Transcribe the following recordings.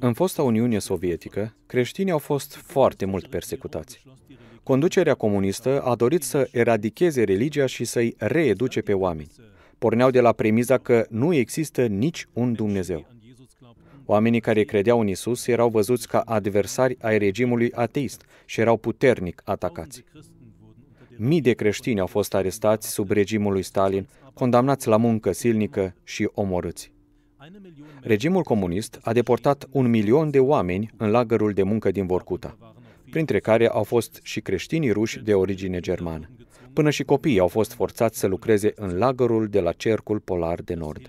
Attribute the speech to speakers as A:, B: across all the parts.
A: În fosta Uniune Sovietică, creștinii au fost foarte mult persecutați. Conducerea comunistă a dorit să eradicheze religia și să-i reeduce pe oameni. Porneau de la premiza că nu există nici un Dumnezeu. Oamenii care credeau în Isus erau văzuți ca adversari ai regimului ateist și erau puternic atacați. Mii de creștini au fost arestați sub regimul lui Stalin, condamnați la muncă silnică și omorâți. Regimul comunist a deportat un milion de oameni în lagărul de muncă din Vorcuta, printre care au fost și creștinii ruși de origine germană. Până și copiii au fost forțați să lucreze în lagărul de la Cercul Polar de Nord.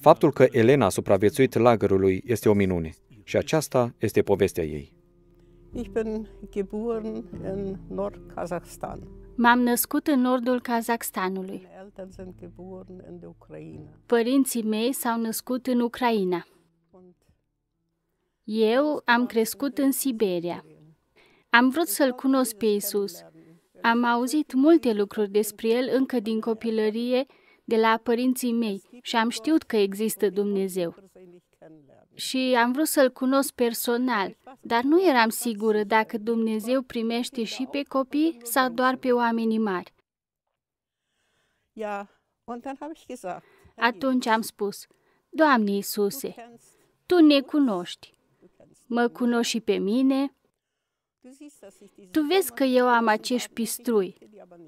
A: Faptul că Elena a supraviețuit lagărului este o minune și aceasta este povestea ei.
B: Ich bin geboren in Nordkasachstan.
C: M-am născut în nordul Kazakhstanului. Părinții mei s-au născut în Ucraina. Eu am crescut în Siberia. Am vrut să-L cunosc pe Isus. Am auzit multe lucruri despre El încă din copilărie de la părinții mei și am știut că există Dumnezeu și am vrut să-l cunosc personal, dar nu eram sigură dacă Dumnezeu primește și pe copii sau doar pe oamenii mari. Atunci am spus, Doamne Iisuse, Tu ne cunoști, mă cunoști și pe mine, Tu vezi că eu am acești pistrui,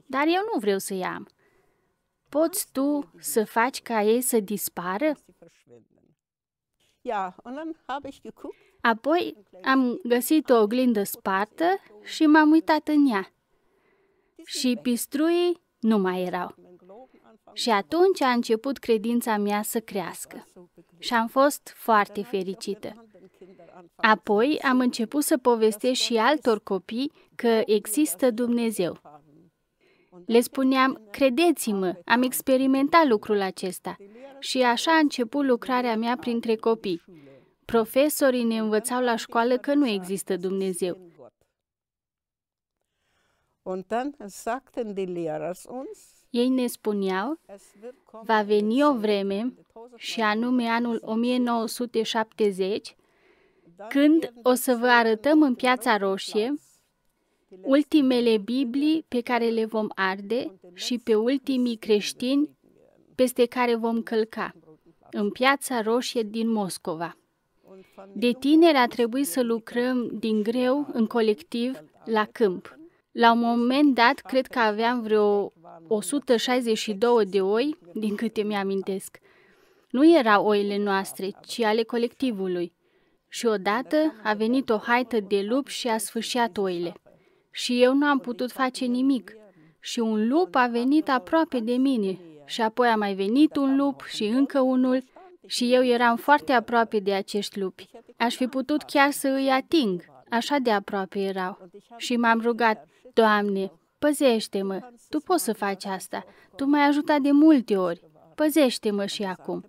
C: dar eu nu vreau să-i am. Poți Tu să faci ca ei să dispară? Apoi am găsit o oglindă spartă și m-am uitat în ea. Și pistruii nu mai erau. Și atunci a început credința mea să crească. Și am fost foarte fericită. Apoi am început să povestesc și altor copii că există Dumnezeu le spuneam, credeți-mă, am experimentat lucrul acesta. Și așa a început lucrarea mea printre copii. Profesorii ne învățau la școală că nu există Dumnezeu. Ei ne spuneau, va veni o vreme, și anume anul 1970, când o să vă arătăm în Piața Roșie ultimele Biblii pe care le vom arde și pe ultimii creștini peste care vom călca, în Piața Roșie din Moscova. De tineri a trebuit să lucrăm din greu, în colectiv, la câmp. La un moment dat, cred că aveam vreo 162 de oi, din câte mi-amintesc. Nu erau oile noastre, ci ale colectivului. Și odată a venit o haită de lup și a sfâșiat oile și eu nu am putut face nimic. Și un lup a venit aproape de mine și apoi a mai venit un lup și încă unul și eu eram foarte aproape de acești lupi. Aș fi putut chiar să îi ating, așa de aproape erau. Și m-am rugat, Doamne, păzește-mă, Tu poți să faci asta, Tu m-ai ajutat de multe ori, păzește-mă și acum.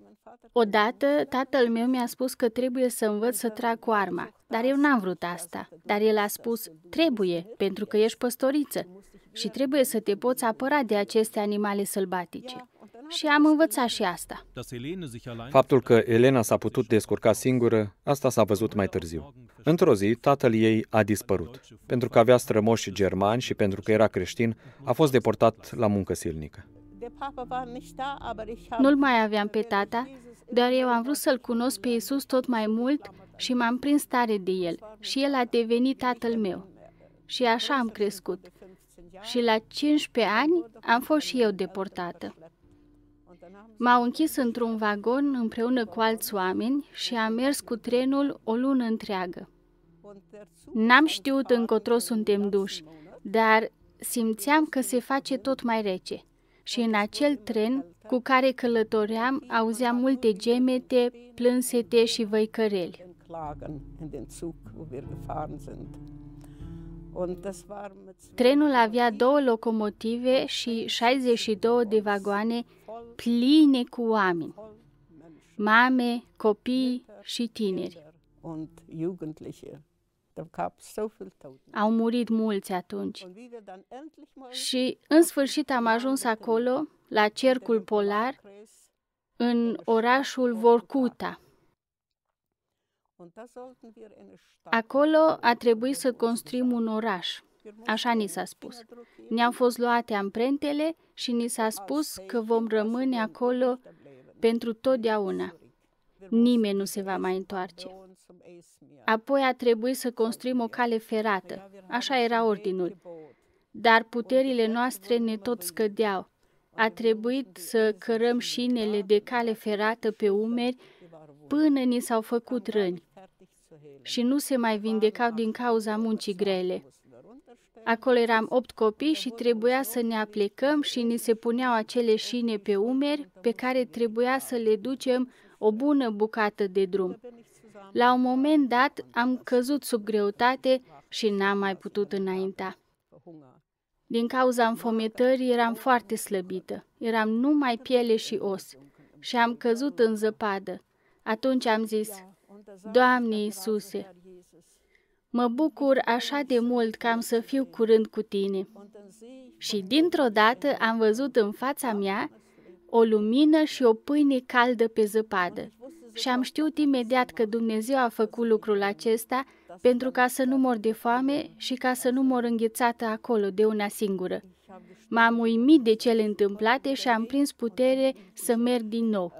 C: Odată, tatăl meu mi-a spus că trebuie să învăț să trag cu arma. Dar eu n-am vrut asta. Dar el a spus, trebuie, pentru că ești păstoriță și trebuie să te poți apăra de aceste animale sălbatice. Și am învățat și asta.
A: Faptul că Elena s-a putut descurca singură, asta s-a văzut mai târziu. Într-o zi, tatăl ei a dispărut. Pentru că avea strămoși germani și pentru că era creștin, a fost deportat la muncă silnică.
B: Da, Nu-l mai
C: aveam pe tata, dar eu am vrut să-l cunosc pe Isus tot mai mult și m-am prins tare de el și el a devenit tatăl meu. Și așa am crescut. Și la 15 ani am fost și eu deportată. M-au închis într-un vagon împreună cu alți oameni și am mers cu trenul o lună întreagă. N-am știut încotro suntem duși, dar simțeam că se face tot mai rece. Și în acel tren cu care călătoream auzeam multe gemete, plânsete și văicăreli.
B: Klagen in den Zug, wo wir gefahren sind. Trenul
C: avea două locomotive și 62 de vagoane pline cu oameni, mame, copii și tineri. Da Au murit mulți atunci. Și în sfârșit am ajuns acolo, la cercul polar, în orașul Vorcuta. Acolo a trebuit să construim un oraș. Așa ni s-a spus. Ne-au fost luate amprentele și ni s-a spus că vom rămâne acolo pentru totdeauna. Nimeni nu se va mai întoarce. Apoi a trebuit să construim o cale ferată. Păi Așa era ordinul. Dar puterile noastre ne tot scădeau. A trebuit să cărăm șinele da, de cale ferată pe umeri până ni s-au făcut răni și nu se mai vindecau din cauza muncii grele. Acolo eram opt copii și trebuia să ne aplecăm și ni se puneau acele șine pe umeri pe care trebuia să le ducem o bună bucată de drum. La un moment dat am căzut sub greutate și n-am mai putut înainta. Din cauza înfometării eram foarte slăbită, eram numai piele și os și am căzut în zăpadă. Atunci am zis, Doamne Iisuse, mă bucur așa de mult că am să fiu curând cu Tine. Și dintr-o dată am văzut în fața mea o lumină și o pâine caldă pe zăpadă. Și am știut imediat că Dumnezeu a făcut lucrul acesta pentru ca să nu mor de foame și ca să nu mor înghețată acolo de una singură. M-am uimit de cele întâmplate și am prins putere să merg din nou.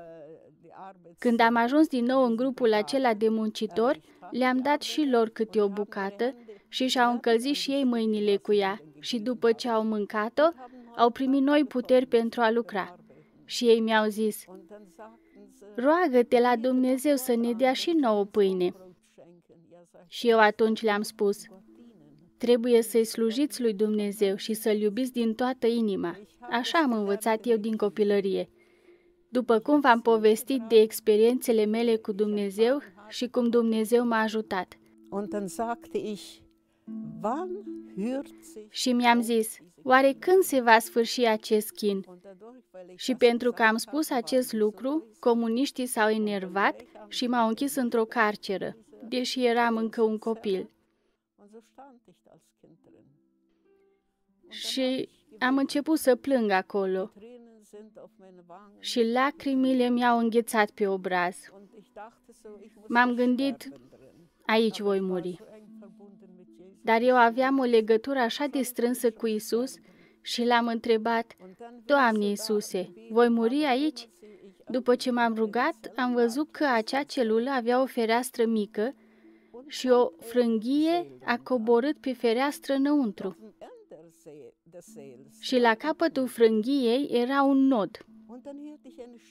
C: Când am ajuns din nou în grupul acela de muncitori, le-am dat și lor câte o bucată și și-au încălzit și ei mâinile cu ea și după ce au mâncat-o, au primit noi puteri pentru a lucra. Și ei mi-au zis,
B: roagă-te
C: la Dumnezeu să ne dea și nouă pâine. Și eu atunci le-am spus, trebuie să-i slujiți lui Dumnezeu și să-L iubiți din toată inima. Așa am învățat eu din copilărie. După cum v-am povestit de experiențele mele cu Dumnezeu și cum Dumnezeu m-a ajutat. Și mi-am zis, oare când se va sfârși acest chin? Și pentru că am spus acest lucru, comuniștii s-au enervat și m-au închis într-o carceră, deși eram încă un copil. Da și am început să plâng acolo și lacrimile mi-au înghețat pe obraz. M-am gândit, aici voi muri. Dar eu aveam o legătură așa de strânsă cu Isus și l-am întrebat, Doamne da, Iisuse, voi da muri aici? După ce m-am rugat, am da. văzut că acea celulă avea o fereastră mică și o frânghie a coborât pe fereastră înăuntru. Și la capătul frânghiei era un nod.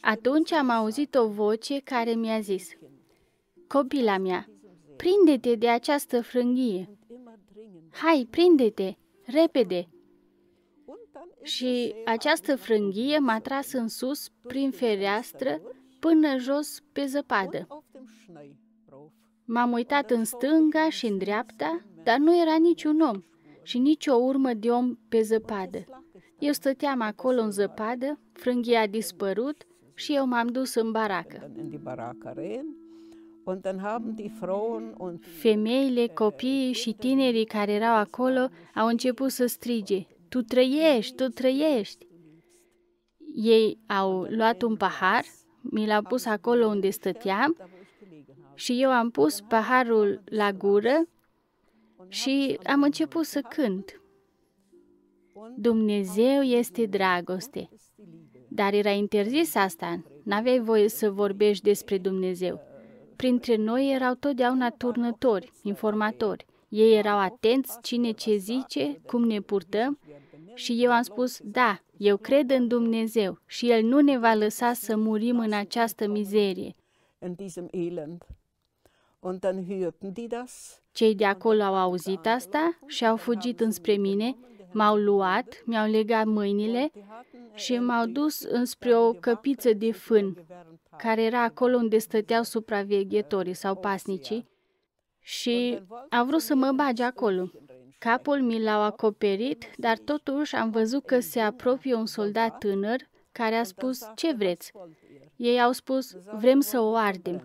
C: Atunci am auzit o voce care mi-a zis, Copila mea, prinde-te de această frânghie. Hai, prinde-te, repede! Și această frânghie m-a tras în sus, prin fereastră, până jos pe zăpadă. M-am uitat în stânga și în dreapta, dar nu era niciun om și nicio urmă de om pe zăpadă. Eu stăteam acolo în zăpadă, frânghia a dispărut și eu m-am dus în baracă. Femeile, copiii și tinerii care erau acolo au început să strige, Tu trăiești, tu trăiești! Ei au luat un pahar, mi l-au pus acolo unde stăteam și eu am pus paharul la gură și am început să cânt. Dumnezeu este dragoste. Dar era interzis asta. N-aveai voie să vorbești despre Dumnezeu. Printre noi erau totdeauna turnători, informatori. Ei erau atenți cine ce zice, cum ne purtăm și eu am spus, da, eu cred în Dumnezeu și El nu ne va lăsa să murim în această mizerie.
B: Und dann hörten die das
C: cei de acolo au auzit asta și au fugit înspre mine, m-au luat, mi-au legat mâinile și m-au dus înspre o căpiță de fân care era acolo unde stăteau supraveghetorii sau pasnicii și au vrut să mă bage acolo. Capul mi l-au acoperit, dar totuși am văzut că se apropie un soldat tânăr care a spus, ce vreți? Ei au spus, vrem să o ardem.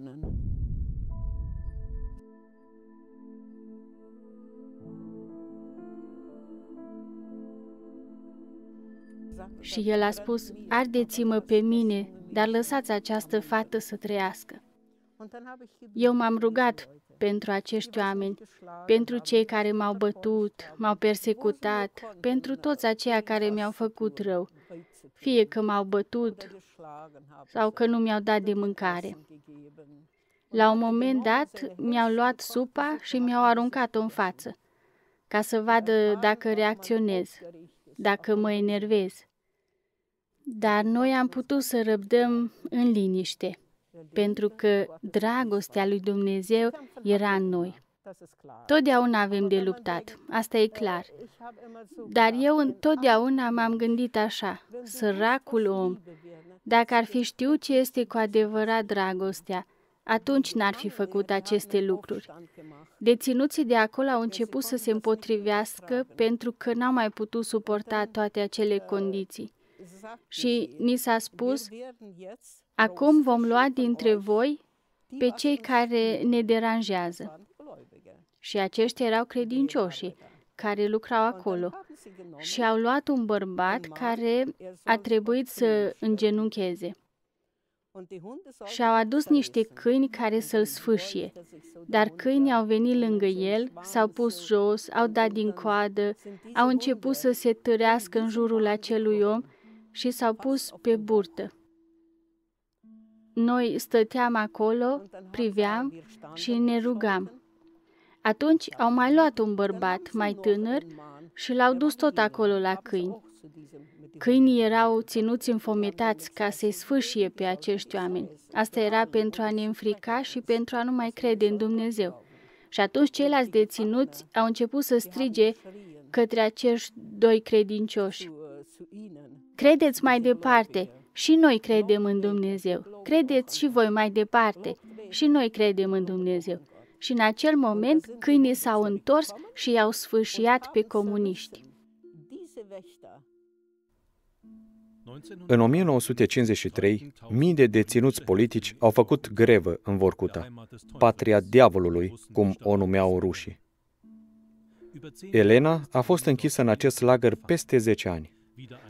B: Și el a spus,
C: ardeți-mă pe mine, dar lăsați această fată să trăiască. Eu m-am rugat pentru acești oameni, pentru cei care m-au bătut, m-au persecutat, pentru toți aceia care mi-au făcut rău, fie că m-au bătut sau că nu mi-au dat de mâncare. La un moment dat, mi-au luat supa și mi-au aruncat-o în față, ca să vadă dacă reacționez, dacă mă enervez. Dar noi am putut să răbdăm în liniște, pentru că dragostea lui Dumnezeu era în noi. Totdeauna avem de luptat, asta e clar. Dar eu întotdeauna m-am gândit așa, săracul om, dacă ar fi știut ce este cu adevărat dragostea, atunci n-ar fi făcut aceste lucruri. Deținuții de acolo au început să se împotrivească pentru că n-au mai putut suporta toate acele condiții. Exact. Și ni s-a spus, acum vom lua dintre voi pe cei care ne deranjează. Și aceștia erau credincioși care lucrau acolo și au luat un bărbat care a trebuit să îngenuncheze. Și au adus niște câini care să-l sfâșie. Dar câinii au venit lângă el, s-au pus jos, au dat din coadă, au început să se târească în jurul acelui om și s-au pus pe burtă. Noi stăteam acolo, priveam și ne rugam. Atunci au mai luat un bărbat mai tânăr și l-au dus tot acolo la câini. Câinii erau ținuți înfometați ca să-i sfâșie pe acești oameni. Asta era pentru a ne înfrica și pentru a nu mai crede în Dumnezeu. Și atunci ceilalți deținuți au început să strige către acești doi credincioși. Credeți mai departe. Și noi credem în Dumnezeu. Credeți și voi mai departe. Și noi credem în Dumnezeu. Și în acel moment, câinii s-au întors și i-au sfârșiat pe comuniști.
A: În 1953, mii de deținuți politici au făcut grevă în Vorcuta, patria diavolului, cum o numeau rușii. Elena a fost închisă în acest lagăr peste 10 ani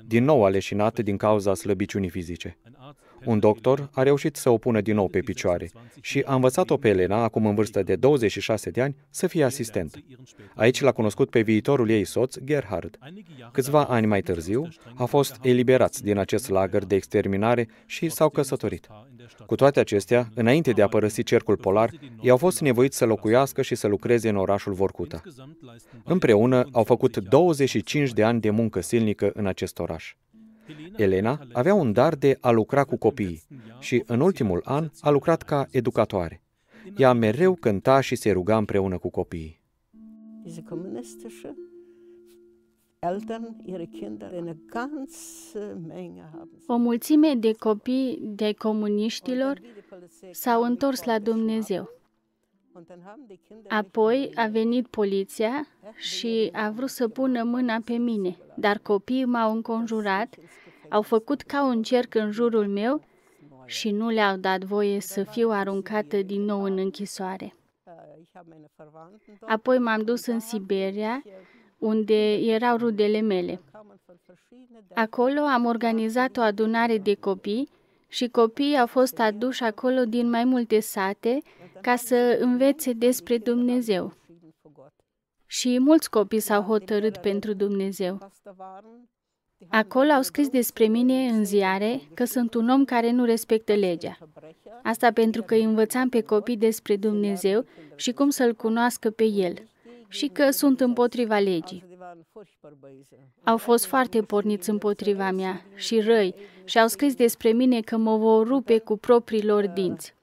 A: din nou aleșinat din cauza slăbiciunii fizice. Un doctor a reușit să o pună din nou pe picioare și a învățat-o pe Elena, acum în vârstă de 26 de ani, să fie asistent. Aici l-a cunoscut pe viitorul ei soț, Gerhard. Câțiva ani mai târziu, a fost eliberați din acest lagăr de exterminare și s-au căsătorit. Cu toate acestea, înainte de a părăsi cercul polar, i-au fost nevoiți să locuiască și să lucreze în orașul Vorcuta. Împreună au făcut 25 de ani de muncă silnică în acest oraș. Elena avea un dar de a lucra cu copiii și, în ultimul an, a lucrat ca educatoare. Ea mereu cânta și se ruga împreună cu copiii.
C: O mulțime de copii de comuniștilor s-au întors la Dumnezeu. Apoi a venit poliția și a vrut să pună mâna pe mine, dar copiii m-au înconjurat, au făcut ca un cerc în jurul meu și nu le-au dat voie să fiu aruncată din nou în închisoare. Apoi m-am dus în Siberia, unde erau rudele mele. Acolo am organizat o adunare de copii și copiii au fost aduși acolo din mai multe sate ca să învețe despre Dumnezeu. Și mulți copii s-au hotărât pentru Dumnezeu. Acolo au scris despre mine în ziare că sunt un om care nu respectă legea. Asta pentru că învățam pe copii despre Dumnezeu și cum să-L cunoască pe El și că sunt împotriva legii. Au fost foarte porniți împotriva mea și răi și au scris despre mine că mă vor rupe cu propriilor dinți.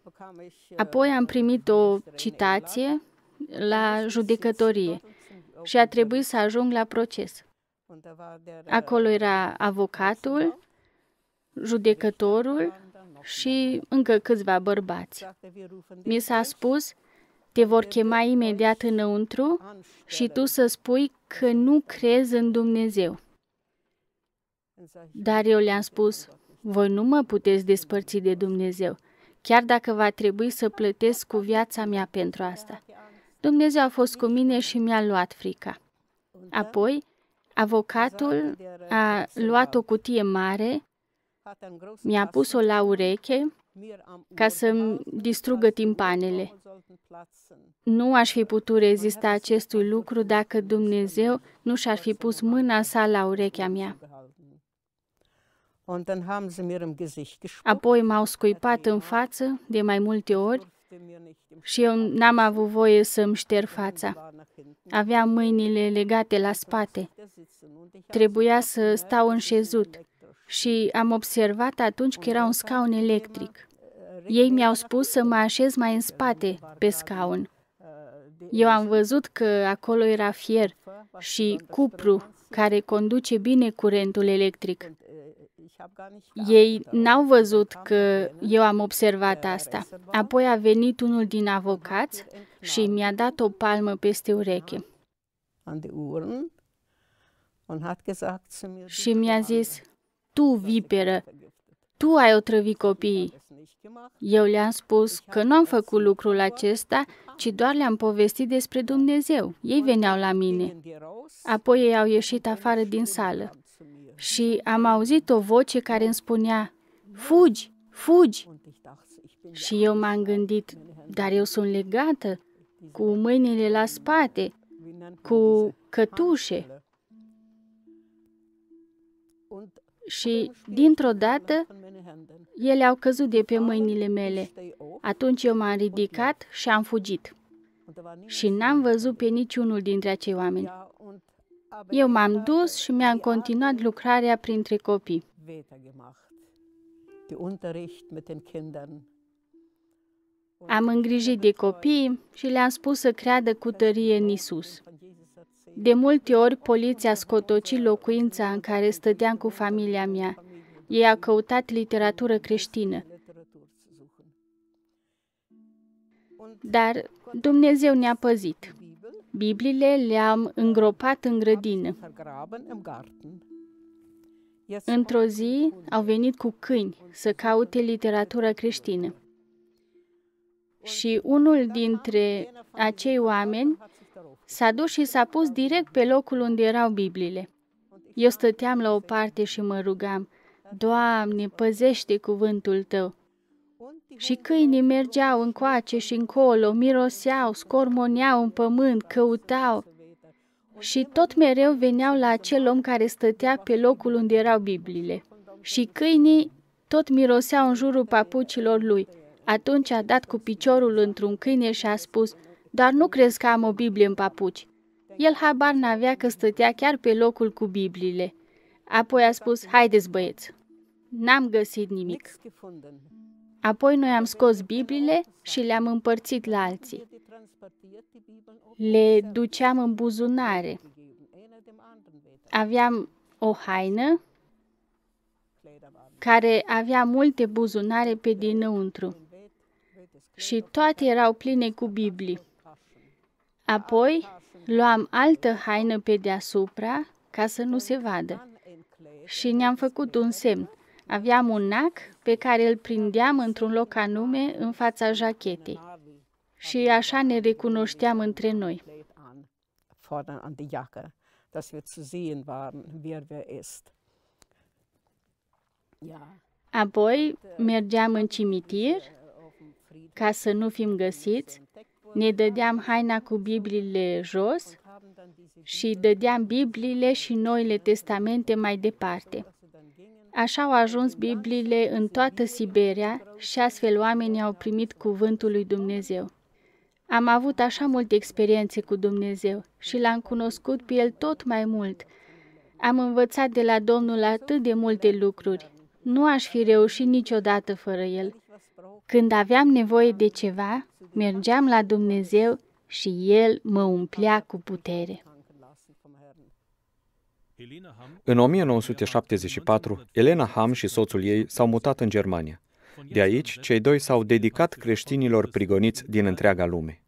C: Apoi am primit o citație la judecătorie și a trebuit să ajung la proces. Acolo era avocatul, judecătorul și încă câțiva bărbați. Mi s-a spus, te vor chema imediat înăuntru și tu să spui că nu crezi în Dumnezeu. Dar eu le-am spus, voi nu mă puteți despărți de Dumnezeu chiar dacă va trebui să plătesc cu viața mea pentru asta. Dumnezeu a fost cu mine și mi-a luat frica. Apoi, avocatul a luat o cutie mare, mi-a pus-o la ureche ca să-mi distrugă timpanele. Nu aș fi putut rezista acestui lucru dacă Dumnezeu nu și-ar fi pus mâna sa la urechea mea. Apoi m-au scuipat în față de mai multe ori și eu n-am avut voie să-mi șterg fața. Aveam mâinile legate la spate. Trebuia să stau înșezut, și am observat atunci că era un scaun electric. Ei mi-au spus să mă așez mai în spate pe scaun. Eu am văzut că acolo era fier și cupru care conduce bine curentul electric. Ei n-au văzut că eu am observat asta. Apoi a venit unul din avocați și mi-a dat o palmă peste ureche. Da. Și mi-a zis, tu, viperă, tu ai otrăvit copiii. Eu le-am spus deci că nu am făcut lucrul acesta, ah, ci doar le-am povestit despre da. Dumnezeu. Ei veneau la mine. Apoi ei au ieșit afară din sală și am auzit o voce care îmi spunea, fugi, fugi! Și eu m-am gândit, dar eu sunt legată cu mâinile la spate, cu cătușe. Și, dintr-o dată, ele au căzut de pe mâinile mele. Atunci eu m-am ridicat și am fugit. Și n-am văzut pe niciunul dintre acei oameni. Eu m-am dus și mi-am continuat lucrarea printre copii. Am îngrijit de copii și le-am spus să creadă cu tărie în Isus. De multe ori, poliția scotoci locuința în care stăteam cu familia mea. Ei au căutat literatură creștină. Dar Dumnezeu ne-a păzit. Bibliile le-am îngropat în grădină. Într-o zi au venit cu câini să caute literatura creștină. Și unul dintre acei oameni s-a dus și s-a pus direct pe locul unde erau Bibliile. Eu stăteam la o parte și mă rugam, Doamne, păzește cuvântul Tău. Și câinii mergeau încoace și încolo, miroseau, scormoneau în pământ, căutau. Și tot mereu veneau la acel om care stătea pe locul unde erau Bibliile. Și câinii tot miroseau în jurul papucilor lui. Atunci a dat cu piciorul într-un câine și a spus, Dar nu crezi că am o Biblie în papuci? El habar n-avea că stătea chiar pe locul cu Bibliile. Apoi a spus, Haideți băieți, n-am găsit nimic. Apoi noi am scos Bibliile și le-am împărțit la alții. Le duceam în buzunare. Aveam o haină care avea multe buzunare pe dinăuntru și toate erau pline cu Biblii. Apoi luam altă haină pe deasupra ca să nu se vadă și ne-am făcut un semn. Aveam un nac pe care îl prindeam într-un loc anume în fața jachetei și așa ne recunoșteam între noi. Apoi mergeam în cimitir ca să nu fim găsiți, ne dădeam haina cu Bibliile jos și dădeam Bibliile și Noile Testamente mai departe. Așa au ajuns Bibliile în toată Siberia și astfel oamenii au primit cuvântul lui Dumnezeu. Am avut așa multe experiențe cu Dumnezeu și l-am cunoscut pe El tot mai mult. Am învățat de la Domnul atât de multe lucruri. Nu aș fi reușit niciodată fără El. Când aveam nevoie de ceva, mergeam la Dumnezeu și El mă umplea cu putere.
A: În 1974, Elena Ham și soțul ei s-au mutat în Germania. De aici, cei doi s-au dedicat creștinilor prigoniți din întreaga lume.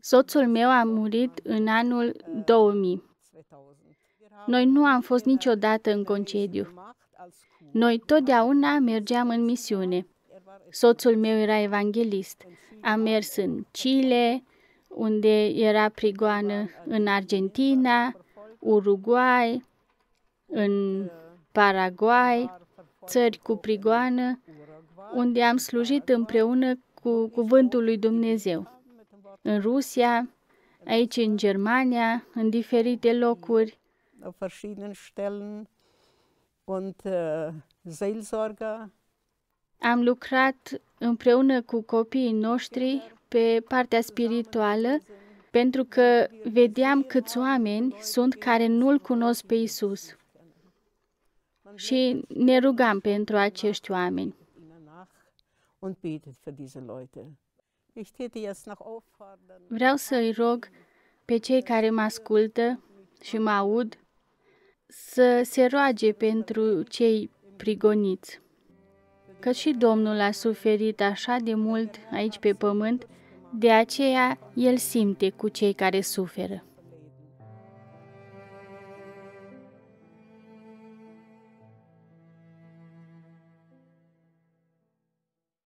C: Soțul meu a murit în anul 2000. Noi nu am fost niciodată în concediu. Noi totdeauna mergeam în misiune. Soțul meu era evanghelist. Am mers în Chile, unde era prigoană, în Argentina, Uruguay, în Paraguay, țări cu prigoană, unde am slujit împreună cu Cuvântul lui Dumnezeu. În Rusia, aici în Germania, în diferite locuri.
B: Uh,
C: am lucrat împreună cu copiii noștri pe partea spirituală pentru că vedeam câți oameni sunt care nu-L cunosc pe Isus. Și ne rugam pentru acești oameni. Vreau să-i rog pe cei care mă ascultă și mă aud să se roage pentru cei prigoniți. Că și Domnul a suferit așa de mult aici pe pământ, de aceea, el simte cu cei care suferă.